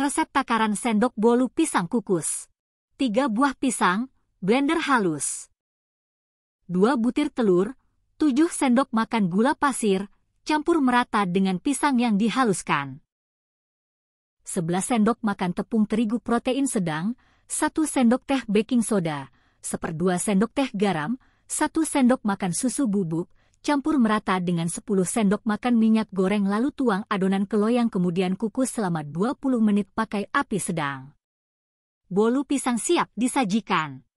Resep takaran sendok bolu pisang kukus. 3 buah pisang, blender halus. 2 butir telur, 7 sendok makan gula pasir, campur merata dengan pisang yang dihaluskan. 11 sendok makan tepung terigu protein sedang, 1 sendok teh baking soda, 1/2 sendok teh garam, 1 sendok makan susu bubuk, campur merata dengan 10 sendok makan minyak goreng lalu tuang adonan ke loyang kemudian kukus selama 20 menit pakai api sedang. Bolu pisang siap disajikan.